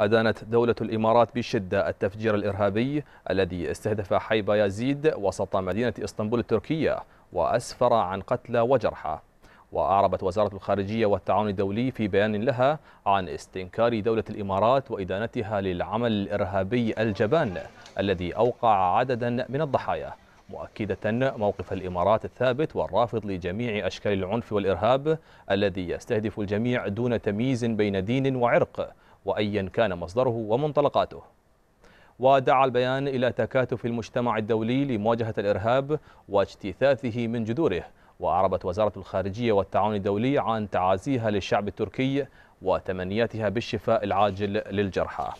أدانت دولة الإمارات بشدة التفجير الإرهابي الذي استهدف حي بايازيد وسط مدينة إسطنبول التركية وأسفر عن قتلى وجرحى وأعربت وزارة الخارجية والتعاون الدولي في بيان لها عن استنكار دولة الإمارات وإدانتها للعمل الإرهابي الجبان الذي أوقع عددا من الضحايا مؤكدة موقف الإمارات الثابت والرافض لجميع أشكال العنف والإرهاب الذي يستهدف الجميع دون تمييز بين دين وعرق وأيا كان مصدره ومنطلقاته ودعا البيان إلى تكاتف المجتمع الدولي لمواجهة الإرهاب واجتثاثه من جذوره وأعربت وزارة الخارجية والتعاون الدولي عن تعازيها للشعب التركي وتمنياتها بالشفاء العاجل للجرحى